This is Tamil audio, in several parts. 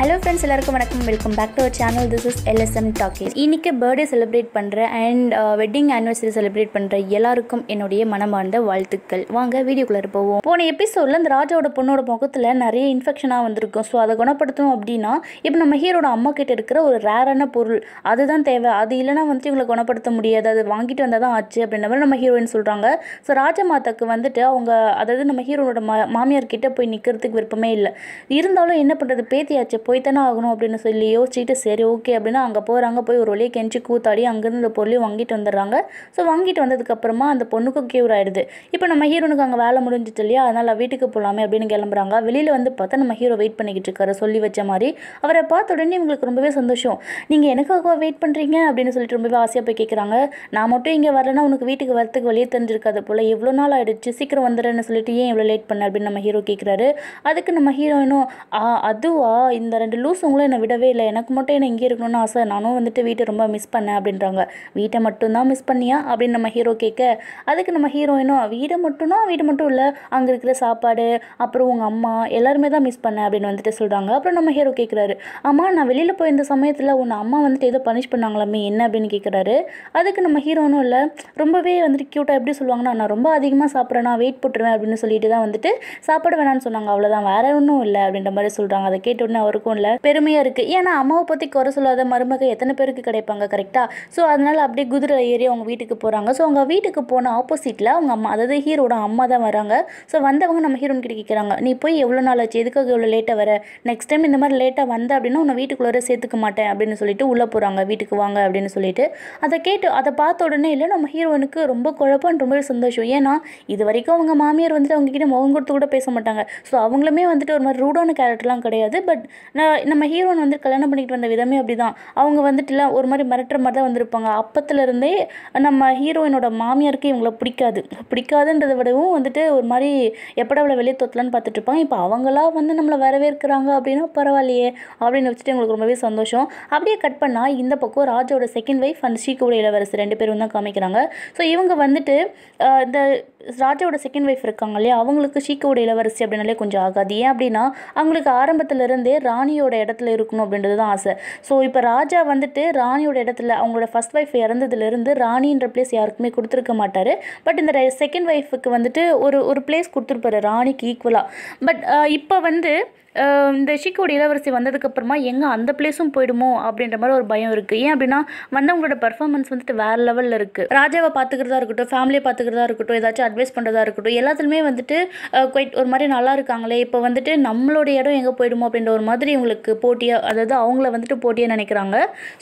ஹலோ ஃப்ரெண்ட்ஸ் எல்லாருக்கும் வணக்கம் welcome back to our channel this is LSM talkies இன்றைக்கி பர்த்டே செலிப்ரேட் பண்ணுற அண்ட் வெட்டிங் ஆனிவர்சரி செலிப்ரேட் பண்ணுற எல்லாருக்கும் என்னுடைய மனமார்ந்த வாழ்த்துக்கள் வாங்க வீடியோக்குள்ளே போவோம் போன எபிசோடில் இந்த ராஜாவோட பொண்ணோட முகத்தில் நிறைய இன்ஃபெக்ஷனாக வந்திருக்கும் ஸோ அதை குணப்படுத்தணும் அப்படின்னா இப்போ நம்ம ஹீரோட அம்மா கிட்ட இருக்கிற ஒரு ரேரான பொருள் அதுதான் தேவை அது இல்லைனா வந்துட்டு இவங்களை குணப்படுத்த முடியாது அது வாங்கிட்டு வந்தால் தான் ஆச்சு அப்படின்ற மாதிரி நம்ம ஹீரோயின் சொல்கிறாங்க ஸோ ராஜமாதாக்கு வந்துட்டு அவங்க அதாவது நம்ம ஹீரோனோட மா மாமியார் கிட்டே போய் நிற்கிறதுக்கு விருப்பமே இல்லை இருந்தாலும் என்ன பண்ணுறது பேத்தியாச்சு போய் தானே ஆகணும் அப்படின்னு சொல்லி யோசிச்சுட்டு சரி ஓகே அப்படின்னா அங்கே போகிறாங்க போய் ஒரு வழியை கெஞ்சி கூத்தாடி அங்கேருந்து இந்த பொருளையும் வாங்கிட்டு வந்துடுறாங்க ஸோ வாங்கிட்டு வந்ததுக்கப்புறமா அந்த பொண்ணுக்கும் கியூர் ஆகிடுது இப்போ நம்ம ஹீரோனுக்கு அங்கே வேலை முடிஞ்சிச்சு இல்லையா அதனால் வீட்டுக்கு போகலாமே அப்படின்னு கிளம்புறாங்க வெளியில் வந்து பார்த்தா நம்ம ஹீரோ வெயிட் பண்ணிக்கிட்டு இருக்காரு சொல்லி வச்ச மாதிரி அவரை பார்த்த உடனே இவங்களுக்கு ரொம்பவே சந்தோஷம் நீங்கள் எனக்காக வெயிட் பண்ணுறீங்க அப்படின்னு சொல்லிட்டு ரொம்பவே ஆசையாக போய் கேட்குறாங்க நான் மட்டும் இங்கே வரலன்னா உனக்கு வீட்டுக்கு வரத்துக்கு வெளியே தெரிஞ்சிருக்காது போல் இவ்வளோ நாள் ஆகிடுச்சு சீக்கிரம் வந்துடுறேன்னு சொல்லிட்டு ஏன் இவ்வளோ லேட் பண்ண அப்படின்னு நம்ம ஹீரோ கேட்குறாரு அதுக்கு நம்ம ஹீரோயினும் அதுவா இந்த ரெண்டு லூசுங்களும் என்னை விடவே இல்லை எனக்கு மட்டும் என்ன இங்கே இருக்கணும்னு ஆசை நானும் வந்துட்டு வீட்டை ரொம்ப மிஸ் பண்ணேன் அப்படின்றாங்க வீட்டை மட்டும்தான் மிஸ் பண்ணியா அப்படின்னு நம்ம ஹீரோ கேட்க அதுக்கு நம்ம ஹீரோயினும் வீடை மட்டும்னா வீடு மட்டும் இல்லை அங்கே இருக்கிற சாப்பாடு அப்புறம் உங்கள் அம்மா எல்லாருமே தான் மிஸ் பண்ணேன் அப்படின்னு வந்துட்டு சொல்கிறாங்க அப்புறம் நம்ம ஹீரோ கேட்குறாரு ஆமாம் நான் வெளியில் போயிருந்த சமயத்தில் உன்னை அம்மா வந்துட்டு ஏதோ பனிஷ் பண்ணாங்களாமே என்ன அப்படின்னு கேட்குறாரு அதுக்கு நம்ம ஹீரோனும் இல்லை ரொம்பவே வந்துட்டு க்யூட்டாக எப்படி சொல்லுவாங்கன்னா நான் ரொம்ப அதிகமாக சாப்பிட்றேன் நான் வெயிட் போட்டுருவேன் அப்படின்னு சொல்லிட்டு தான் வந்துட்டு சாப்பிட வேணாம்னு சொன்னாங்க அவ்வளோதான் வேற ஒன்றும் இல்லை அப்படின்ற மாதிரி சொல்கிறாங்க அதை கேட்டு உடனே அவருக்கு இருக்கும்ல பெருமையாக இருக்குது ஏன்னா அம்மாவை பற்றி குறை சொல்லாத மருமக எத்தனை பேருக்கு கிடைப்பாங்க கரெக்டாக ஸோ அதனால் அப்படியே குதிரை ஏறி அவங்க வீட்டுக்கு போகிறாங்க ஸோ அவங்க வீட்டுக்கு போன ஆப்போசிட்டில் அவங்க அம்மா அதாவது ஹீரோட அம்மா தான் வராங்க ஸோ வந்தவங்க நம்ம ஹீரோன் கிட்ட கேட்குறாங்க நீ போய் எவ்வளோ நாள் ஆச்சு எதுக்காக இவ்வளோ லேட்டாக வர நெக்ஸ்ட் டைம் இந்த மாதிரி லேட்டாக வந்த அப்படின்னா உன்னை வீட்டுக்குள்ளே சேர்த்துக்க மாட்டேன் அப்படின்னு சொல்லிட்டு உள்ளே போகிறாங்க வீட்டுக்கு வாங்க அப்படின்னு சொல்லிட்டு அதை கேட்டு அதை பார்த்த உடனே இல்லை நம்ம ஹீரோனுக்கு ரொம்ப குழப்பம் ரொம்ப சந்தோஷம் ஏன்னா இது வரைக்கும் அவங்க மாமியார் வந்துட்டு கிட்ட முகம் கொடுத்து கூட பேச மாட்டாங்க ஸோ அவங்களுமே வந்துட்டு ஒரு மாதிரி ரூடான கேரக்டர்லாம் கிடையாது பட் நான் நம்ம ஹீரோன் வந்து கல்யாணம் பண்ணிக்கிட்டு வந்த விதமே அப்படி தான் அவங்க வந்துட்டுலாம் ஒரு மாதிரி மிரட்டுற மாதிரி தான் வந்திருப்பாங்க அப்பத்துலேருந்தே நம்ம ஹீரோயினோட மாமியாருக்கு இவங்கள பிடிக்காது பிடிக்காதுன்றத விடவும் வந்துட்டு ஒரு மாதிரி எப்படா அவளை வெளியே தொத்தலான்னு பார்த்துட்டு இருப்பாங்க இப்போ அவங்களா வந்து நம்மளை வரவேற்கிறாங்க அப்படின்னா பரவாயில்லையே அப்படின்னு வச்சுட்டு எங்களுக்கு ரொம்பவே சந்தோஷம் அப்படியே கட் பண்ணால் இந்த பக்கம் ராஜோட செகண்ட் ஒய்ஃப் அண்ட் ஸ்ரீகோட இளவரசு ரெண்டு பேரும் தான் காமிக்கிறாங்க ஸோ இவங்க வந்துட்டு இந்த ராஜாவோட செகண்ட் ஒய்ஃப் இருக்காங்க இல்லையா அவங்களுக்கு ஷீக்கோட இளவரசி அப்படின்னாலே கொஞ்சம் ஆகாது ஏன் அப்படின்னா அவங்களுக்கு இருந்தே ராணியோட இடத்துல இருக்கணும் அப்படின்றது தான் ஆசை ஸோ இப்போ ராஜா வந்துட்டு ராணியோட இடத்துல அவங்களோட ஃபஸ்ட் ஒய்ஃப் இறந்ததுலேருந்து ராணின்ற பிளேஸ் யாருக்குமே கொடுத்துருக்க மாட்டார் பட் இந்த செகண்ட் ஒய்ஃபுக்கு வந்துட்டு ஒரு ஒரு பிளேஸ் கொடுத்துருப்பாரு ராணிக்கு ஈக்குவலாக பட் இப்போ வந்து இந்த ஷிக்கோட இளவரசி வந்ததுக்கப்புறமா எங்கே அந்த பிளேஸும் போயிடுமோ அப்படின்ற மாதிரி ஒரு பயம் இருக்குது ஏன் அப்படின்னா வந்தவங்களோட பர்ஃபார்மன்ஸ் வந்துட்டு வேறு லெவலில் இருக்குது ராஜாவை பார்த்துக்கிறதா இருக்கட்டும் ஃபேமிலியை பார்த்துக்கிறதா இருக்கட்டும் ஏதாச்சும் அட்வைஸ் பண்ணுறதா இருக்கட்டும் எல்லாத்துலேயுமே வந்துட்டு குவைட் ஒரு மாதிரி நல்லா இருக்காங்களே இப்போ வந்துட்டு நம்மளோட இடம் எங்கே போயிடுமோ அப்படின்ற ஒரு மாதிரி இவங்களுக்கு போட்டியாக அதாவது அவங்கள வந்துட்டு போட்டியாக நினைக்கிறாங்க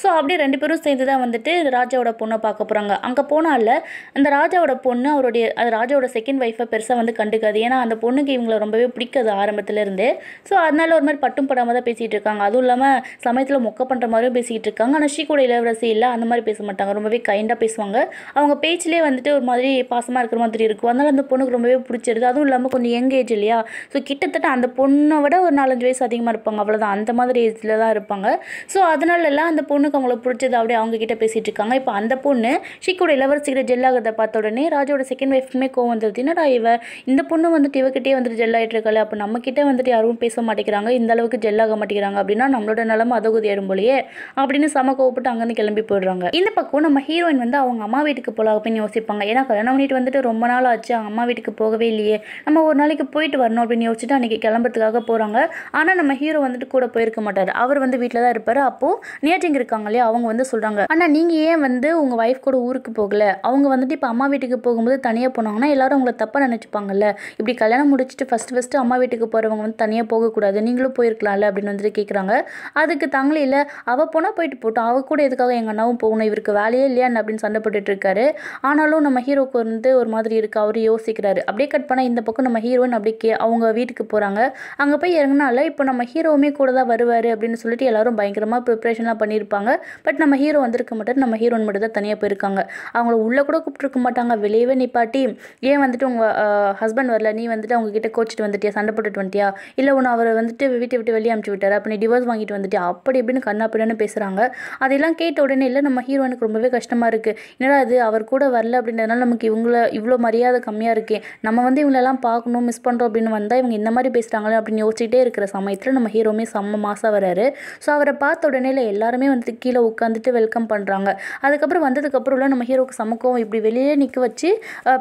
ஸோ அப்படியே ரெண்டு பேரும் சேர்ந்து தான் வந்துட்டு ராஜாவோட பொண்ணை பார்க்க போகிறாங்க அங்கே போனால் அந்த ராஜாவோட பொண்ணு அவருடைய அது ராஜாவோட செகண்ட் ஒய்ஃபை பெருசாக வந்து கண்டுக்காது ஏன்னா அந்த பொண்ணுக்கு இவங்களை ரொம்பவே பிடிக்காது ஆரம்பத்துலேருந்து ஸோ ஸோ அதனால ஒரு மாதிரி பட்டும் படாமல் தான் பேசிகிட்டு இருக்காங்க அதுவும் இல்லாமல் சமயத்தில் மொக்க பண்ணுற மாதிரியும் பேசிக்கிட்டு இருக்காங்க ஆனால் ஷீ கூட இளவரசி இல்லை அந்த மாதிரி பேச மாட்டாங்க ரொம்பவே கைண்டாக பேசுவாங்க அவங்க பேச்சிலே வந்துட்டு ஒரு மாதிரி பாசமாக இருக்கிற மாதிரி இருக்கும் அதனால் அந்த பொண்ணுக்கு ரொம்பவே பிடிச்சிருது அதுவும் இல்லாமல் கொஞ்சம் யங் ஏஜ் இல்லையா ஸோ கிட்டத்தட்ட அந்த பொண்ணை விட ஒரு நாலஞ்சு வயசு அதிகமாக இருப்பாங்க அவ்வளோதான் அந்த மாதிரி ஏஜில் தான் இருப்பாங்க ஸோ அதனாலலாம் அந்த பொண்ணுக்கு அவங்கள பிடிச்சது அப்படியே அவங்க கிட்டே பேசிகிட்டு இருக்காங்க இப்போ அந்த பொண்ணு ஸ்ரீ கூட இளவரசிக்கிட்ட ஜெல்லாகிறத பார்த்த உடனே ராஜோட செகண்ட் வைஃப்க்குமே கோவம் வந்துருது என்னடா இவ இந்த பொண்ணு வந்துட்டு இவகிட்டே வந்துட்டு ஜெல்லாகிட்டு இருக்காள் அப்போ நம்மக்கிட்ட வந்துட்டு யாரும் பேச மாட்டேங்கிறாங்க இந்த அளவுக்கு ஜெல்லாக மாட்டேங்கிறாங்க அப்படின்னா நம்மளோட நிலமை அதகுதி ஏறும் போலயே அப்படின்னு சம கோவப்பட்டு அங்கேருந்து கிளம்பி போயிடுறாங்க இந்த பக்கம் நம்ம ஹீரோயின் வந்து அவங்க அம்மா வீட்டுக்கு போகலாம் அப்படின்னு யோசிப்பாங்க ஏன்னா கல்யாணம் பண்ணிட்டு வந்துட்டு ரொம்ப நாள் ஆச்சு அவங்க அம்மா வீட்டுக்கு போகவே இல்லையே நம்ம ஒரு நாளைக்கு போயிட்டு வரணும் அப்படின்னு யோசிச்சுட்டு அன்றைக்கி கிளம்புறதுக்காக போகிறாங்க ஆனால் நம்ம ஹீரோ வந்துட்டு கூட போயிருக்க மாட்டார் அவர் வந்து வீட்டில் தான் இருப்பார் அப்போது நேற்றுங்க இருக்காங்க இல்லையா அவங்க வந்து சொல்கிறாங்க ஆனால் நீங்கள் ஏன் வந்து உங்கள் ஒய்ஃப் கூட ஊருக்கு போகல அவங்க வந்துட்டு இப்போ அம்மா வீட்டுக்கு போகும்போது தனியாக போனாங்கன்னா எல்லாரும் அவங்கள தப்பாக நினச்சிப்பாங்கல்ல இப்படி கல்யாணம் முடிச்சுட்டு ஃபஸ்ட்டு ஃபஸ்ட்டு அம்மா வீட்டுக்கு போகிறவங்க வந்து தனியாக போக போகக்கூடாது நீங்களும் போயிருக்கலாம்ல அப்படின்னு வந்துட்டு கேட்குறாங்க அதுக்கு தங்களே இல்லை அவள் போனால் போயிட்டு போட்டோம் அவள் கூட எதுக்காக எங்கள் அண்ணாவும் போகணும் இவருக்கு வேலையே இல்லையான்னு அப்படின்னு சண்டை இருக்காரு ஆனாலும் நம்ம ஹீரோக்கு வந்து ஒரு மாதிரி இருக்குது அவர் யோசிக்கிறாரு அப்படியே கட் பண்ணால் இந்த பக்கம் நம்ம ஹீரோயின் அப்படியே கே அவங்க வீட்டுக்கு போகிறாங்க அங்கே போய் இறங்கினால இப்போ நம்ம ஹீரோவுமே கூட தான் வருவார் அப்படின்னு சொல்லிட்டு எல்லாரும் பயங்கரமாக ப்ரிப்ரேஷன்லாம் பண்ணியிருப்பாங்க பட் நம்ம ஹீரோ வந்திருக்க மாட்டார் நம்ம ஹீரோன் மட்டும் தான் தனியாக போயிருக்காங்க அவங்கள உள்ளே கூட கூப்பிட்டுருக்க மாட்டாங்க வெளியவே நிப்பாட்டி ஏன் வந்துட்டு உங்கள் ஹஸ்பண்ட் வரல நீ வந்துட்டு அவங்க கிட்ட கோச்சிட்டு வந்துட்டியா சண்டை போட்டுட்டு வந்துட்டியா இல்லை ஒன்று அவர் அவரை வந்துட்டு வீட்டை விட்டு வெளியே அனுப்பிச்சு விட்டார் அப்போ நீ டிவோர்ஸ் வாங்கிட்டு வந்துட்டு அப்படி எப்படின்னு கண்ணா அப்படின்னு பேசுகிறாங்க அதெல்லாம் கேட்ட உடனே இல்லை நம்ம ஹீரோனுக்கு ரொம்பவே கஷ்டமாக இருக்குது என்னடா அது அவர் கூட வரல அப்படின்றதுனால நமக்கு இவங்கள இவ்வளோ மரியாதை கம்மியாக இருக்கு நம்ம வந்து இவங்களெல்லாம் பார்க்கணும் மிஸ் பண்ணுறோம் அப்படின்னு வந்தால் இவங்க இந்த மாதிரி பேசுகிறாங்களே அப்படின்னு யோசிச்சுட்டே இருக்கிற சமயத்தில் நம்ம ஹீரோமே செம்ம மாதம் வராரு ஸோ அவரை பார்த்த உடனே இல்லை எல்லாருமே வந்துட்டு கீழே உட்காந்துட்டு வெல்கம் பண்ணுறாங்க அதுக்கப்புறம் வந்ததுக்கப்புறம்லாம் நம்ம ஹீரோக்கு சமக்கம் இப்படி வெளியே நிற்க வச்சு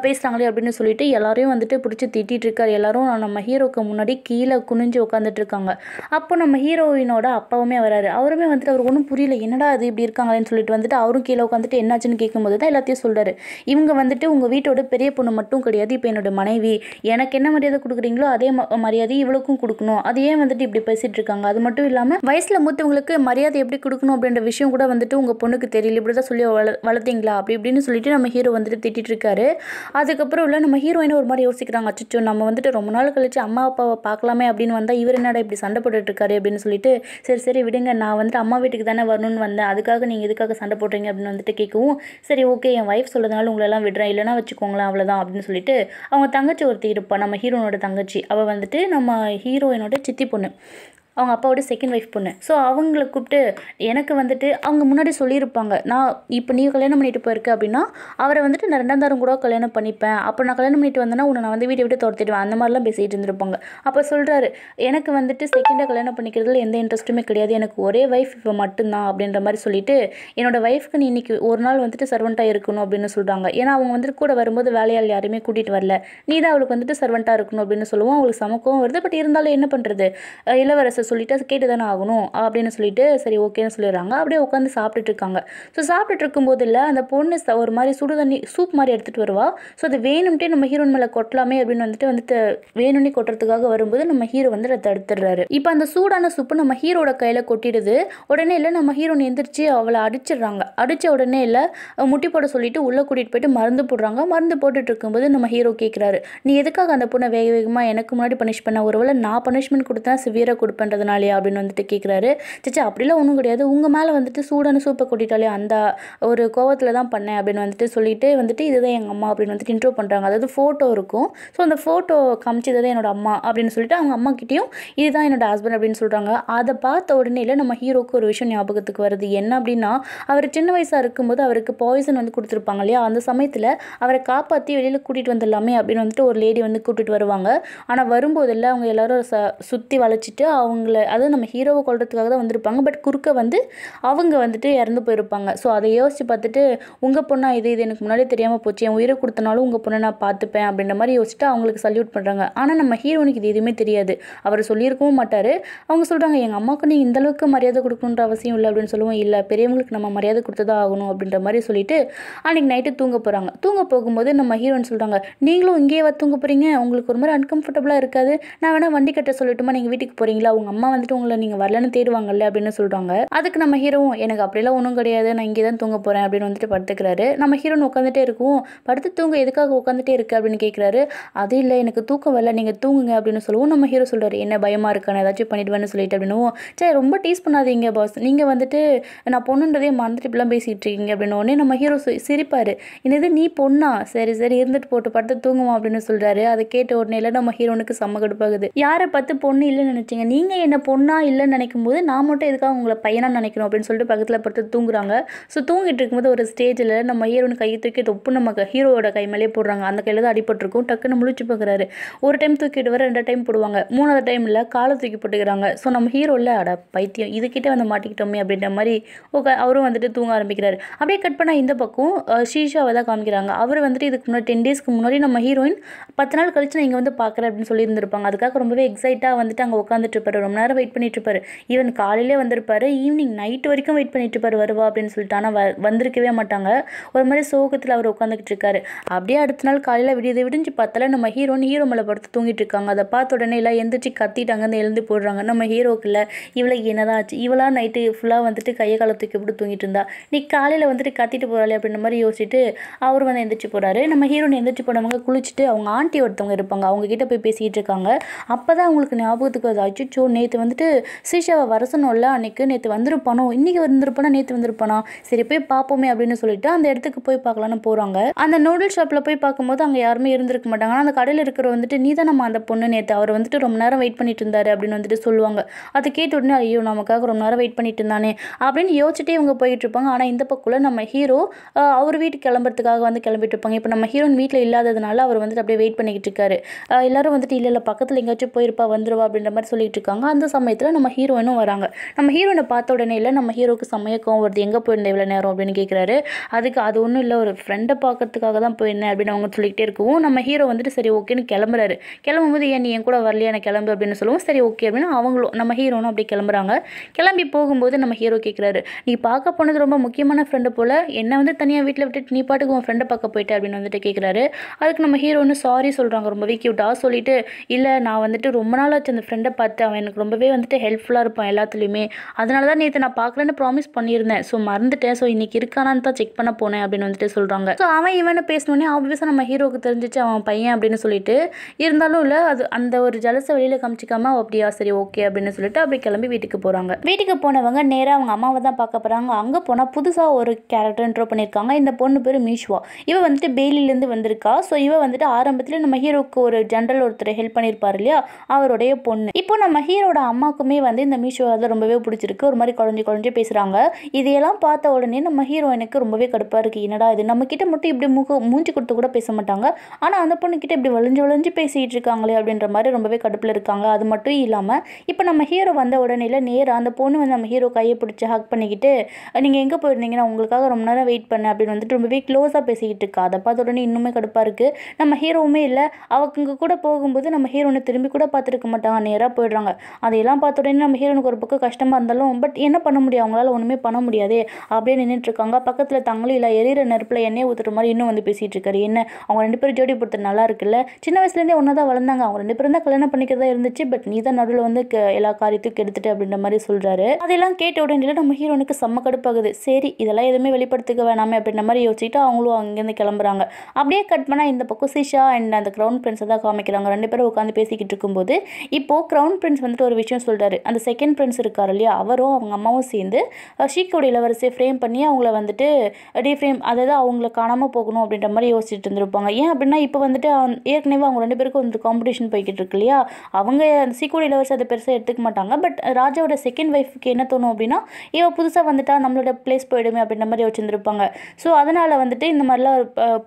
பேசுகிறாங்களே அப்படின்னு சொல்லிட்டு எல்லாரையும் வந்துட்டு பிடிச்சி திட்டிகிட்டு இருக்கார் எல்லாரும் நம்ம ஹீரோக்கு முன்னாடி கீழே குனிஞ்சு உட்காந்து உட்காந்துட்ருக்காங்க அப்போ நம்ம ஹீரோயினோட அப்பாவுமே வராரு அவருமே வந்துட்டு அவருக்கு ஒன்றும் புரியல என்னடா அது இப்படி இருக்காங்களேன்னு சொல்லிட்டு வந்துட்டு அவரும் கீழே உட்காந்துட்டு என்னாச்சுன்னு கேட்கும்போது தான் எல்லாத்தையும் சொல்கிறாரு இவங்க வந்துட்டு உங்கள் வீட்டோட பெரிய பொண்ணு மட்டும் கிடையாது இப்போ என்னோட மனைவி எனக்கு என்ன மரியாதை கொடுக்குறீங்களோ அதே மரியாதை இவளுக்கும் கொடுக்கணும் அது ஏன் வந்துட்டு இப்படி பேசிகிட்டு இருக்காங்க அது மட்டும் இல்லாமல் வயசில் மூத்தவங்களுக்கு மரியாதை எப்படி கொடுக்கணும் அப்படின்ற விஷயம் கூட வந்துட்டு உங்கள் பொண்ணுக்கு தெரியல இப்படி தான் சொல்லி வள வளர்த்தீங்களா அப்படி இப்படின்னு சொல்லிட்டு நம்ம ஹீரோ வந்துட்டு திட்டிகிட்டு இருக்காரு அதுக்கப்புறம் இல்லை நம்ம ஹீரோயினை ஒரு மாதிரி யோசிக்கிறாங்க அச்சோ நம்ம வந்துட்டு ரொம்ப நாள் கழிச்சு அம்மா அப்பாவை பார்க்கலாமே அப்படின்னு வந்தால் இவர் என்னடா இப்படி சண்டை போட்டுட்ருக்காரு அப்படின்னு சொல்லிட்டு சரி சரி விடுங்க நான் வந்துட்டு அம்மா வீட்டுக்கு தானே வரணும்னு வந்தேன் அதுக்காக நீங்கள் இதுக்காக சண்டை போடுறீங்க அப்படின்னு வந்துட்டு கேட்கவும் சரி ஓகே என் ஒய்ஃப் சொல்லுறதுனால உங்களெல்லாம் விடுறேன் இல்லைனா வச்சுக்கோங்களேன் அவ்வளோதான் அப்படின்னு சொல்லிட்டு அவங்க தங்கச்சி ஒருத்தி இருப்பாள் நம்ம ஹீரோனோட தங்கச்சி அவள் வந்துட்டு நம்ம ஹீரோயினோட சித்தி பொண்ணு அவங்க அப்பாவோட செகண்ட் ஒய்ஃப் பொண்ணு ஸோ அவங்கள கூப்பிட்டு எனக்கு வந்துட்டு அவங்க முன்னாடி சொல்லியிருப்பாங்க நான் இப்போ நீ கல்யாணம் பண்ணிட்டு போயிருக்க அப்படின்னா அவரை வந்துட்டு நான் ரெண்டாம் தரம் கூட கல்யாணம் பண்ணிப்பேன் அப்போ நான் கல்யாணம் பண்ணிட்டு வந்தேன்னா உன்னை நான் வந்து வீட்டை விட்டு துரத்திடுவேன் அந்த மாதிரிலாம் பேசிகிட்டு இருந்திருப்பாங்க அப்போ சொல்கிறாரு எனக்கு வந்துட்டு செகண்டாக கல்யாணம் பண்ணிக்கிறதுல எந்த இன்ட்ரெஸ்ட்டுமே கிடையாது எனக்கு ஒரே ஒய்ஃப் இப்போ மட்டும்தான் அப்படின்ற மாதிரி சொல்லிட்டு என்னோடய ஒய்ஃப்க்கு நீ இன்றைக்கி ஒரு நாள் வந்துட்டு சர்வெண்ட்டாக இருக்கணும் அப்படின்னு சொல்கிறாங்க ஏன்னா அவங்க வந்துட்டு கூட வரும்போது வேலையால் யாருமே கூட்டிகிட்டு வரல நீ தான் அவளுக்கு வந்துட்டு சர்வெண்ட்டாக இருக்கணும் அப்படின்னு சொல்லுவோம் அவளுக்கு சமக்கவும் வருது பட் இருந்தாலும் என்ன பண்ணுறது இளவரசர் சொல்லிவிட்டு கேட்டு தானே ஆகணும் அப்படின்னு சொல்லிட்டு சரி ஓகேன்னு சொல்லிடுறாங்க அப்படியே உட்காந்து சாப்பிட்டுட்டு இருக்காங்க ஸோ சாப்பிட்டுட்டு இருக்கும்போது இல்லை அந்த பொண்ணு ஒரு மாதிரி சுடு தண்ணி சூப் மாதிரி எடுத்துகிட்டு வருவா ஸோ அது வேணும்ட்டே நம்ம ஹீரோன் மேலே கொட்டலாமே அப்படின்னு வந்துட்டு வந்துட்டு வேணும்னே கொட்டுறதுக்காக வரும்போது நம்ம ஹீரோ வந்து அதை தடுத்துடுறாரு இப்போ அந்த சூடான சூப்பு நம்ம ஹீரோட கையில் கொட்டிடுது உடனே இல்லை நம்ம ஹீரோன் எந்திரிச்சு அவளை அடிச்சிடுறாங்க அடித்த உடனே இல்லை முட்டி போட சொல்லிட்டு உள்ளே கூட்டிகிட்டு போயிட்டு மருந்து போடுறாங்க மருந்து போட்டுட்டு இருக்கும்போது நம்ம ஹீரோ கேட்குறாரு நீ எதுக்காக அந்த பொண்ணை வேக வேகமாக எனக்கு முன்னாடி பனிஷ் பண்ண ஒருவேளை நான் பனிஷ்மெண்ட் கொடுத்தா சிவியராக கொடுப்பேன் பண்ணுறதுனாலையா அப்படின்னு வந்துட்டு கேட்குறாரு சிச்சா அப்படிலாம் ஒன்றும் கிடையாது உங்கள் மேலே வந்துட்டு சூடான சூப்பை கொட்டிட்டாலே அந்த ஒரு கோவத்தில் தான் பண்ணேன் அப்படின்னு வந்துட்டு சொல்லிட்டு வந்துட்டு இதுதான் எங்கள் அம்மா அப்படின்னு வந்துட்டு இன்ட்ரோ பண்ணுறாங்க அதாவது ஃபோட்டோ இருக்கும் ஸோ அந்த ஃபோட்டோ காமிச்சு தான் என்னோட அம்மா அப்படின்னு சொல்லிட்டு அவங்க அம்மாக்கிட்டேயும் இதுதான் என்னோட ஹஸ்பண்ட் அப்படின்னு சொல்கிறாங்க அதை பார்த்த உடனே நம்ம ஹீரோக்கு ஒரு விஷயம் ஞாபகத்துக்கு வருது என்ன அப்படின்னா அவர் சின்ன வயசாக இருக்கும்போது அவருக்கு பாய்சன் வந்து கொடுத்துருப்பாங்க இல்லையா அந்த சமயத்தில் அவரை காப்பாற்றி வெளியில் கூட்டிகிட்டு வந்துடலாமே அப்படின்னு வந்துட்டு ஒரு லேடி வந்து கூட்டிகிட்டு வருவாங்க ஆனால் வரும்போதில் அவங்க எல்லோரும் ச சுற்றி வளைச்சிட்டு அவங்க அவங்கள அதாவது நம்ம ஹீரோவை கொள்றதுக்காக தான் வந்திருப்பாங்க பட் குறுக்க வந்து அவங்க வந்துட்டு இறந்து போயிருப்பாங்க ஸோ அதை யோசித்து பார்த்துட்டு உங்கள் பொண்ணா இது இது எனக்கு முன்னாடியே தெரியாமல் போச்சு என் உயிரை கொடுத்தனாலும் உங்கள் பொண்ணை நான் பார்த்துப்பேன் அப்படின்ற மாதிரி யோசிச்சுட்டு அவங்களுக்கு சல்யூட் பண்ணுறாங்க ஆனால் நம்ம ஹீரோனுக்கு இது எதுவுமே தெரியாது அவர் சொல்லியிருக்கவும் மாட்டார் அவங்க சொல்கிறாங்க எங்கள் அம்மாவுக்கு நீ இந்தளவுக்கு மரியாதை கொடுக்கணுன்ற அவசியம் இல்லை அப்படின்னு சொல்லுவோம் இல்லை பெரியவங்களுக்கு நம்ம மரியாதை கொடுத்து தான் ஆகணும் அப்படின்ற மாதிரி சொல்லிட்டு அன்றைக்கி நைட்டு தூங்க போகிறாங்க தூங்க போகும்போது நம்ம ஹீரோன்னு சொல்கிறாங்க நீங்களும் இங்கேயே தூங்க போகிறீங்க உங்களுக்கு ஒரு மாதிரி அன்கம்ஃபர்டபுளாக இருக்காது நான் வேணால் வண்டி கட்ட சொல்லட்டுமா நீங்கள் வீட்டுக்கு போகிறீங்களா உங்கள் அம்மா வந்துட்டு உங்களை நீங்கள் வரலன்னு தேடுவாங்கல்ல அப்படின்னு சொல்கிறாங்க அதுக்கு நம்ம ஹீரோவும் எனக்கு அப்படிலாம் ஒன்றும் கிடையாது நான் இங்கே தான் தூங்க போகிறேன் அப்படின்னு வந்துட்டு படுத்துக்கிறாரு நம்ம ஹீரோன்னு உட்காந்துட்டே இருக்கும் படுத்து தூங்க எதுக்காக உட்காந்துட்டே இருக்கு அப்படின்னு கேட்குறாரு அது இல்லை எனக்கு தூக்கம் வரல நீங்கள் தூங்குங்க அப்படின்னு சொல்லவும் நம்ம ஹீரோ சொல்கிறார் என்ன பயமாக இருக்கான்னு ஏதாச்சும் பண்ணிடுவேன்னு சொல்லிட்டு அப்படின்னுவோம் சரி ரொம்ப டீஸ் பண்ணாதீங்க பாஸ் நீங்கள் வந்துட்டு நான் பொண்ணுன்றதே மறந்துட்டு இப்படிலாம் பேசிகிட்டு இருக்கீங்க அப்படின்னு நம்ம ஹீரோ சிரிப்பார் என்னது நீ பொண்ணா சரி சரி இருந்துட்டு போட்டு படுத்து தூங்குவோம் அப்படின்னு சொல்கிறாரு அதை கேட்ட உடனே நம்ம ஹீரோனுக்கு செம்ம கடுப்பாகுது யாரை பார்த்து பொண்ணு இல்லைன்னு நினச்சிங்க நீங்கள் என்னை பொண்ணாக இல்லைன்னு நினைக்கும் போது நான் மட்டும் எதுக்காக உங்களை பையனாக நினைக்கணும் அப்படின்னு சொல்லிட்டு பக்கத்தில் பட்டு தூங்குறாங்க ஸோ தூங்கிட்டு இருக்கும்போது ஒரு ஸ்டேஜில் நம்ம ஹீரோனு கையை தூக்கி தொப்பு நம்ம ஹீரோவோட கை மேலே போடுறாங்க அந்த கையில் தான் அடிபட்டிருக்கும் டக்குன்னு முழிச்சு பார்க்குறாரு ஒரு டைம் தூக்கிட்டு வர ரெண்டு டைம் போடுவாங்க மூணாவது டைமில் காலை தூக்கி போட்டுக்கிறாங்க ஸோ நம்ம ஹீரோவில் அட பைத்தியம் இதுக்கிட்ட வந்து மாட்டிக்கிட்டோமே அப்படின்ற மாதிரி ஓகே அவரும் வந்துட்டு தூங்க ஆரம்பிக்கிறாரு அப்படியே கட் பண்ணால் இந்த பக்கம் ஷீஷாவை தான் காமிக்கிறாங்க அவர் வந்துட்டு இதுக்கு முன்னாடி டென் டேஸ்க்கு முன்னாடி நம்ம ஹீரோயின் பத்து நாள் கழிச்சு நான் இங்கே வந்து பார்க்குறேன் அப்படின்னு சொல்லியிருந்திருப்பாங்க அதுக்காக ரொம்பவே எக்ஸைட்டாக வந்துட்டு அங்கே உட்காந்துட்டு ரொம்ப நேரம் வெயிட் பண்ணிட்டு இருப்பாரு ஈவன் காலையிலே வந்திருப்பாரு ஈவினிங் நைட் வரைக்கும் வெயிட் பண்ணிட்டு இருப்பாரு வருவா அப்படின்னு சொல்லிட்டு ஆனால் வ வந்திருக்கவே மாட்டாங்க ஒரு மாதிரி சோகத்தில் அவர் உட்காந்துக்கிட்டு இருக்காரு அப்படியே அடுத்த நாள் காலையில் விடியது விடிஞ்சு பார்த்தால நம்ம ஹீரோன்னு ஹீரோ மேலே படுத்து தூங்கிட்டு இருக்காங்க அதை பார்த்த உடனே எல்லாம் எந்திரிச்சு கத்திட்டாங்கன்னு எழுந்து போடுறாங்க நம்ம ஹீரோக்கு இல்லை இவளுக்கு என்னதான் ஆச்சு இவளாக நைட்டு ஃபுல்லாக வந்துட்டு கையை காலை தூக்கி விட்டு தூங்கிட்டு இருந்தா நீ காலையில் வந்துட்டு கத்திட்டு போகிறாளே அப்படின்ற மாதிரி யோசிச்சுட்டு அவர் வந்து எந்திரிச்சு போகிறாரு நம்ம ஹீரோன்னு எந்திரிச்சு போனவங்க குளிச்சுட்டு அவங்க ஆண்டி ஒருத்தவங்க இருப்பாங்க அவங்க கிட்ட போய் பேசிகிட்டு இருக்காங்க அப்போ தான் அவங்களுக்கு ஞாபகத்துக்கு அது நேற்று வந்துட்டு சீஷாவை வரசணும்ல அன்றைக்கு நேற்று வந்திருப்பானோ இன்றைக்கி வந்திருப்பானா நேற்று வந்திருப்பானா சரி போய் பார்ப்போமே அப்படின்னு சொல்லிட்டு அந்த இடத்துக்கு போய் பார்க்கலான்னு போகிறாங்க அந்த நூடுல் ஷாப்பில் போய் பார்க்கும்போது அங்கே யாருமே இருந்திருக்க மாட்டாங்க ஆனால் அந்த கடையில் இருக்கிற வந்துட்டு நீ தான் நம்ம அந்த பொண்ணு நேற்று அவர் வந்துட்டு ரொம்ப நேரம் வெயிட் பண்ணிட்டு இருந்தாரு அப்படின்னு வந்துட்டு சொல்லுவாங்க அதை கேட்ட உடனே ஐயோ நமக்காக ரொம்ப நேரம் வெயிட் பண்ணிட்டு இருந்தானே அப்படின்னு யோசிச்சுட்டே இவங்க போயிட்டு இருப்பாங்க ஆனால் இந்த பக்கம்ல நம்ம ஹீரோ அவர் வீட்டுக்கு கிளம்புறதுக்காக வந்து கிளம்பிட்டு இருப்பாங்க இப்போ நம்ம ஹீரோன் வீட்டில் இல்லாததுனால அவர் வந்துட்டு அப்படியே வெயிட் பண்ணிக்கிட்டு இருக்காரு எல்லாரும் வந்துட்டு இல்லை இல்லை பக்கத்தில் எங்கேயாச்சும் போயிருப்பா வந்துருவா அப்படின்ற மாதிரி சொல்லிட்டு இருக்காங்க அந்த சமயத்தில் நம்ம ஹீரோயினும் வராங்க நம்ம ஹீரோயினை பார்த்த உடனே இல்லை நம்ம ஹீரோக்கு செம்மைய வருது எங்கே போயிருந்தேன் இவ்வளோ நேரம் அப்படின்னு கேட்குறாரு அதுக்கு அது ஒன்றும் இல்லை ஒரு ஃப்ரெண்டை பார்க்கறதுக்காக தான் போயிருந்தேன் அப்படின்னு அவங்க சொல்லிக்கிட்டே இருக்கவும் நம்ம ஹீரோ வந்துட்டு சரி ஓகேன்னு கிளம்புறாரு கிளம்பும்போது ஏன் நீ என் கூட வரலையா எனக்கு கிளம்பு அப்படின்னு சொல்லுவோம் சரி ஓகே அப்படின்னு அவங்களும் நம்ம ஹீரோனும் அப்படி கிளம்புறாங்க கிளம்பி போகும்போது நம்ம ஹீரோ கேட்குறாரு நீ பார்க்க போனது ரொம்ப முக்கியமான ஃப்ரெண்டு போல் என்னை வந்து தனியாக வீட்டில் விட்டுட்டு நீ பாட்டுக்கு உன் ஃப்ரெண்டை பார்க்க போயிட்டு அப்படின்னு வந்துட்டு கேட்குறாரு அதுக்கு நம்ம ஹீரோன்னு சாரி சொல்கிறாங்க ரொம்பவே க்யூட்டாக சொல்லிட்டு இல்லை நான் வந்துட்டு ரொம்ப நாள் வச்சு அந்த ஃப்ரெண்டை பார்த்து அவன் எனக்கு எனக்கு ரொம்பவே வந்துட்டு ஹெல்ப்ஃபுல்லாக இருப்பான் எல்லாத்துலேயுமே அதனால தான் நேற்று நான் பார்க்கலன்னு ப்ராமிஸ் பண்ணியிருந்தேன் ஸோ மறந்துட்டேன் ஸோ இன்றைக்கி இருக்கானான்னு தான் செக் பண்ண போனேன் அப்படின்னு வந்துட்டு சொல்கிறாங்க ஸோ அவன் இவனை பேசினோடனே ஆப்வியஸாக நம்ம ஹீரோவுக்கு தெரிஞ்சிச்சு அவன் பையன் அப்படின்னு சொல்லிட்டு இருந்தாலும் இல்லை அது அந்த ஒரு ஜலசை வெளியில் காமிச்சிக்காம அப்படியா சரி ஓகே அப்படின்னு சொல்லிட்டு அப்படி கிளம்பி வீட்டுக்கு போகிறாங்க வீட்டுக்கு போனவங்க நேராக அவங்க அம்மாவை தான் பார்க்க போகிறாங்க அங்கே போனால் புதுசாக ஒரு கேரக்டர் இன்ட்ரோ பண்ணியிருக்காங்க இந்த பொண்ணு பேர் மீஷ்வா இவ வந்துட்டு பெயிலிலேருந்து வந்திருக்கா ஸோ இவ வந்துட்டு ஆரம்பத்தில் நம்ம ஹீரோவுக்கு ஒரு ஜென்ரல் ஒருத்தர் ஹெல்ப் பண்ணியிருப்பார் இல்லையா அவருடைய பொண்ணு இப்போ நம்ம ஹீரோ சமீரோட அம்மாக்குமே வந்து இந்த மீஷோ அதை ரொம்பவே பிடிச்சிருக்கு ஒரு மாதிரி குழஞ்சி குழஞ்சி பேசுகிறாங்க இதையெல்லாம் பார்த்த உடனே நம்ம ஹீரோயினுக்கு ரொம்பவே கடுப்பாக இருக்குது என்னடா இது நம்மக்கிட்ட மட்டும் இப்படி மூக்கு மூஞ்சி கொடுத்து கூட பேச மாட்டாங்க ஆனால் அந்த பொண்ணுக்கிட்ட இப்படி வளைஞ்சு வளைஞ்சு பேசிகிட்டு இருக்காங்களே அப்படின்ற மாதிரி ரொம்பவே கடுப்பில் இருக்காங்க அது மட்டும் இல்லாமல் இப்போ நம்ம ஹீரோ வந்த உடனே நேராக அந்த பொண்ணு வந்து நம்ம ஹீரோ கையை பிடிச்சி ஹக் பண்ணிக்கிட்டு நீங்கள் எங்கே போயிருந்தீங்க நான் உங்களுக்காக ரொம்ப நேரம் வெயிட் பண்ணேன் அப்படின்னு வந்துட்டு ரொம்பவே க்ளோஸாக பேசிக்கிட்டு இருக்கா அதை பார்த்த உடனே இன்னுமே கடுப்பாக இருக்குது நம்ம ஹீரோவுமே இல்லை அவங்க கூட போகும்போது நம்ம ஹீரோனை திரும்பி கூட பார்த்துருக்க மாட்டாங்க நேராக போயிடுறாங்க அதையெல்லாம் பார்த்த உடனே நம்ம ஹீரோனுக்கு ஒரு பக்கம் கஷ்டமாக இருந்தாலும் பட் என்ன பண்ண முடியும் அவங்களால ஒன்றுமே பண்ண முடியாது அப்படியே இருக்காங்க பக்கத்தில் தங்களும் இல்லை எரியிற நெருப்பில் எண்ணெய் ஊற்றுற மாதிரி இன்னும் வந்து பேசிகிட்டு இருக்காரு என்ன அவங்க ரெண்டு பேரும் ஜோடி பொறுத்து நல்லா இருக்குல்ல சின்ன வயசுலேருந்தே ஒன்றா தான் வளர்ந்தாங்க அவங்க ரெண்டு பேரும் தான் கல்யாணம் பண்ணிக்கிறதா இருந்துச்சு பட் நீ தான் நடுவில் வந்து எல்லா காரியத்துக்கும் எடுத்துட்டு அப்படின்ற மாதிரி சொல்கிறாரு அதெல்லாம் கேட்ட உடனே நம்ம ஹீரோனுக்கு செம்ம கடுப்பாகுது சரி இதெல்லாம் எதுவுமே வெளிப்படுத்திக்க வேணாமே அப்படின்ற மாதிரி யோசிச்சுட்டு அவங்களும் அங்கேருந்து கிளம்புறாங்க அப்படியே கட் பண்ணால் இந்த பக்கம் சிஷா அண்ட் அந்த க்ரௌன் பிரின்ஸை தான் காமிக்கிறாங்க ரெண்டு பேரும் உட்காந்து பேசிக்கிட்டு இருக்கும்போது இப்போது க்ரௌன் பிரின்ஸ் வந்துட்டு ஒரு விஷயம் சொல்கிறாரு அந்த செகண்ட் ஃப்ரெண்ட்ஸ் இருக்கார் இல்லையா அவரும் அவங்க அம்மாவும் சேர்ந்து ஷீக்கோட இளவரசியை ஃப்ரேம் பண்ணி அவங்கள வந்துட்டு டீஃப்ரேம் அதாவது அவங்கள காணாமல் போகணும் அப்படின்ற மாதிரி யோசிச்சுட்டு இருந்திருப்பாங்க ஏன் அப்படின்னா இப்போ வந்துட்டு ஏற்கனவே அவங்க ரெண்டு பேருக்கும் வந்து காம்படிஷன் போய்கிட்டு இருக்கு இல்லையா அவங்க சீக்கோட இளவரசி அதை பெருசாக எடுத்துக்க மாட்டாங்க பட் ராஜாவோட செகண்ட் ஒய்ஃபுக்கு என்ன தோணும் அப்படின்னா இவ புதுசாக வந்துட்டா நம்மளோட பிளேஸ் போயிடுமே அப்படின்ற மாதிரி வச்சுருந்துருப்பாங்க ஸோ அதனால் வந்துட்டு இந்த மாதிரிலாம்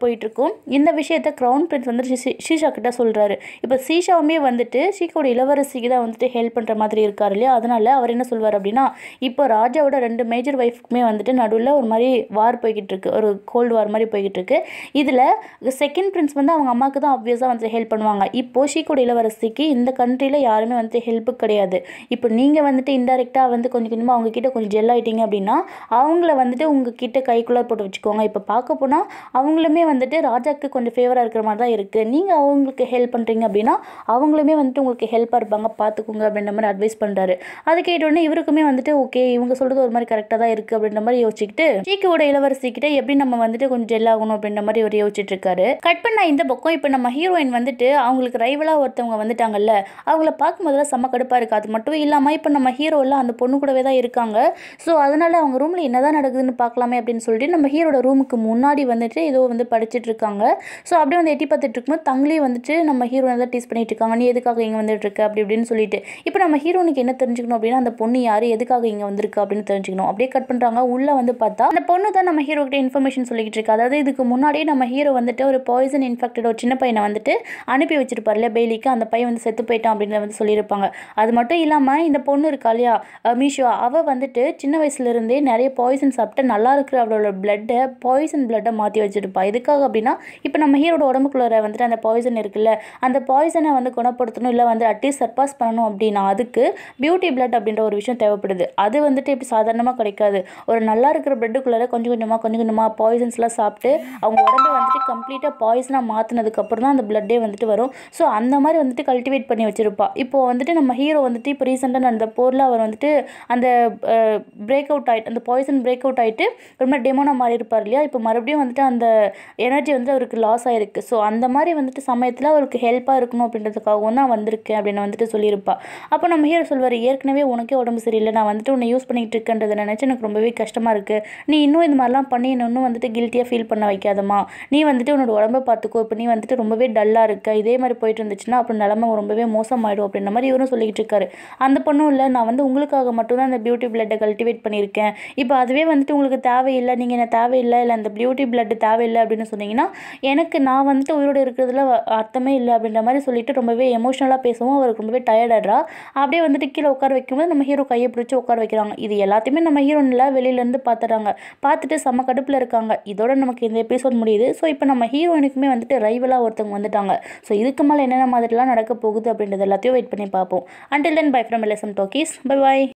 போயிட்டுருக்கும் இந்த விஷயத்த க்ரௌன் பிரின்ஸ் வந்துட்டு ஷீஷா கிட்ட சொல்கிறாரு இப்போ ஷீஷாவுமே வந்துட்டு ஷீக்கோட இளவரசிக்கு தான் வந்துட்டு ஹெல்ப் ஹெல்ப் பண்ணுற மாதிரி இருக்கார் இல்லையா அதனால் அவர் என்ன சொல்வார் அப்படின்னா இப்போ ராஜாவோட ரெண்டு மேஜர் ஒய்ஃப்க்குமே வந்துட்டு நடுவில் ஒரு மாதிரி வார் போய்கிட்டு இருக்கு ஒரு கோல்டு வார் மாதிரி போய்கிட்டு இருக்கு இதில் செகண்ட் பிரின்ஸ் வந்து அவங்க அம்மாவுக்கு தான் ஆப்வியஸாக வந்துட்டு ஹெல்ப் பண்ணுவாங்க இப்போ ஷீக்கோட இளவரசிக்கு இந்த கண்ட்ரியில் யாருமே வந்துட்டு ஹெல்ப்பு கிடையாது இப்போ நீங்கள் வந்துட்டு இன்டெரக்டாக வந்து கொஞ்சம் கொஞ்சமாக அவங்க கிட்ட கொஞ்சம் ஜெல் ஆகிட்டீங்க அப்படின்னா அவங்கள வந்துட்டு உங்ககிட்ட கைக்குள்ளார் போட்டு வச்சுக்கோங்க இப்போ பார்க்க போனால் அவங்களுமே வந்துட்டு ராஜாக்கு கொஞ்சம் ஃபேவராக இருக்கிற மாதிரி தான் இருக்குது நீங்கள் அவங்களுக்கு ஹெல்ப் பண்ணுறீங்க அப்படின்னா அவங்களுமே வந்துட்டு உங்களுக்கு ஹெல்ப்பாக இருப்பாங்க பார்த்துக்கோங்க அப்படின்ற மாதிரி அட்வைஸ் பண்ணுறாரு அது கேட்டோடனே இவருக்குமே வந்துட்டு ஓகே இவங்க சொல்கிறது ஒரு மாதிரி கரெக்டாக தான் இருக்குது அப்படின்ற மாதிரி யோசிச்சுக்கிட்டு ஜிக்கியோட இளவரசிக்கிட்ட எப்படி நம்ம வந்துட்டு கொஞ்சம் ஜெல் ஆகணும் அப்படின்ற மாதிரி இவர் யோசிச்சுட்டு இருக்காரு கட் பண்ண இந்த பக்கம் இப்போ நம்ம ஹீரோயின் வந்துட்டு அவங்களுக்கு ரைவலாக ஒருத்தவங்க வந்துட்டாங்கல்ல அவங்கள பார்க்கும் போதில் செம்ம கடுப்பாக இருக்குது அது மட்டும் இல்லாமல் இப்போ நம்ம ஹீரோவில் அந்த பொண்ணு கூடவே தான் இருக்காங்க ஸோ அதனால் அவங்க ரூமில் என்ன தான் நடக்குதுன்னு பார்க்கலாமே அப்படின்னு சொல்லிட்டு நம்ம ஹீரோட ரூமுக்கு முன்னாடி வந்துட்டு ஏதோ வந்து படிச்சுட்டு இருக்காங்க ஸோ அப்படியே வந்து எட்டி பார்த்துட்டு இருக்கும்போது தங்களையும் வந்துட்டு நம்ம ஹீரோ தான் டீஸ் பண்ணிட்டு இருக்காங்க நீ எதுக்காக இங்கே வந்துட்டு இருக்க அப்படி இப்படின்னு சொல்லிட்டு இப்போ நம்ம ஹீரோனுக்கு என்ன தெரிஞ்சுக்கணும் அப்படின்னா அந்த பொண்ணு யார் எதுக்காக இங்கே வந்திருக்கு அப்படின்னு தெரிஞ்சுக்கணும் அப்படியே கட் பண்ணுறாங்க உள்ளே வந்து பார்த்தா அந்த பொண்ணு தான் நம்ம ஹீரோ கிட்ட இன்ஃபர்மேஷன் சொல்லிக்கிட்டு இருக்கு அதாவது இதுக்கு முன்னாடியே நம்ம ஹீரோ வந்துட்டு ஒரு பாய்சன் இன்ஃபெக்டட் ஒரு சின்ன பையனை வந்துட்டு அனுப்பி வச்சிருப்பார்ல பெய்லிக்கு அந்த பையன் வந்து செத்து போயிட்டான் அப்படின்னு வந்து சொல்லியிருப்பாங்க அது மட்டும் இல்லாமல் இந்த பொண்ணு இருக்கா இல்லையா மீஷோ அவள் வந்துட்டு சின்ன வயசுலேருந்தே நிறைய பாய்சன் சாப்பிட்டு நல்லா இருக்கிற அவளோட பிளட்டை பாய்சன் பிளட்டை மாற்றி வச்சுருப்பா எதுக்காக அப்படின்னா இப்போ நம்ம ஹீரோட உடம்புக்குள்ளே வந்துட்டு அந்த பாய்சன் இருக்குல்ல அந்த பாய்சனை வந்து குணப்படுத்தணும் இல்லை வந்து அட்லீஸ்ட் சர்பாஸ் பண்ணணும் அப்படின்னு அப்படின்னா அதுக்கு பியூட்டி பிளட் அப்படின்ற ஒரு விஷயம் தேவைப்படுது அது வந்துட்டு இப்படி சாதாரணமாக கிடைக்காது ஒரு நல்லா இருக்கிற பிரெட்டுக்குள்ளே கொஞ்சம் கொஞ்சமாக கொஞ்சம் கொஞ்சமாக பாய்சன்ஸ்லாம் சாப்பிட்டு அவங்க உடம்பு வந்துட்டு கம்ப்ளீட்டாக பாய்சனாக மாற்றினதுக்கப்புறம் தான் அந்த பிளட்டே வந்துட்டு வரும் ஸோ அந்த மாதிரி வந்துட்டு கல்டிவேட் பண்ணி வச்சுருப்பா இப்போது வந்துட்டு நம்ம ஹீரோ வந்துட்டு இப்போ ரீசெண்டாக நடந்த போரில் அவர் வந்துட்டு அந்த பிரேக் அவுட் ஆகிட்டு அந்த பாய்சன் பிரேக் அவுட் ஆகிட்டு ரொம்ப டெமோனாக மாறி இருப்பார் இல்லையா இப்போ மறுபடியும் வந்துட்டு அந்த எனர்ஜி வந்து அவருக்கு லாஸ் ஆகிருக்கு ஸோ அந்த மாதிரி வந்துட்டு சமயத்தில் அவருக்கு ஹெல்ப்பாக இருக்கணும் அப்படின்றதுக்காகவும் தான் வந்திருக்கேன் அப்படின்னு வந்துட்டு சொல்லியிருப்பா அப்போ நம்ம ஹீரோ சொல்வார் ஏற்கனவே உனக்கே உடம்பு சரியில்லை நான் வந்துட்டு உன்னை யூஸ் பண்ணிகிட்டு இருக்கன்றதை நினச்சி எனக்கு ரொம்பவே கஷ்டமாக இருக்குது நீ இன்னும் இந்த மாதிரிலாம் பண்ணி இன்னும் வந்துட்டு கில்ட்டியாக ஃபீல் பண்ண வைக்காதம்மா நீ வந்துட்டு உன்னோட உடம்பை பார்த்துக்கோ இப்போ நீ வந்துட்டு ரொம்பவே டல்லாக இருக்க இதே மாதிரி போயிட்டு இருந்துச்சுன்னா அப்புறம் நிலமை ரொம்பவே மோசமாயிடும் அப்படின்ற மாதிரி இவரும் சொல்லிக்கிட்டு இருக்காரு அந்த பொண்ணும் இல்லை நான் வந்து உங்களுக்காக மட்டும்தான் அந்த பியூட்டி பிளட்டை கல்டிவேட் பண்ணியிருக்கேன் இப்போ அதுவே வந்துட்டு உங்களுக்கு தேவையில்லை நீங்கள் என்ன தேவையில்லை இல்லை அந்த பியூட்டி பிளட்டு தேவையில்லை அப்படின்னு சொன்னீங்கன்னா எனக்கு நான் வந்துட்டு உயிரோடு இருக்கிறதுல அர்த்தமே இல்லை அப்படின்ற மாதிரி சொல்லிட்டு ரொம்பவே எமோஷனலாக பேசவும் அவருக்கு ரொம்பவே டயர்டாக அப்படியே வந்துட்டு கீழே உட்கார வைக்கும்போது நம்ம ஹீரோ கையை பிடிச்சி உட்கார வைக்கிறாங்க இது எல்லாத்தையுமே நம்ம ஹீரோ வெளியிலேருந்து பார்த்துறாங்க பார்த்துட்டு செம்ம கடுப்பில் இருக்காங்க இதோட நமக்கு இந்த எபிசோட் முடியுது ஸோ இப்போ நம்ம ஹீரோயினுக்குமே வந்துட்டு ரைவலாக ஒருத்தவங்க வந்துட்டாங்க ஸோ இதுக்கு மேலே என்னென்ன மாதிரிலாம் நடக்க போகுது அப்படின்றது எல்லாத்தையும் வெயிட் பண்ணி பார்ப்போம் until then bye from LSM talkies bye bye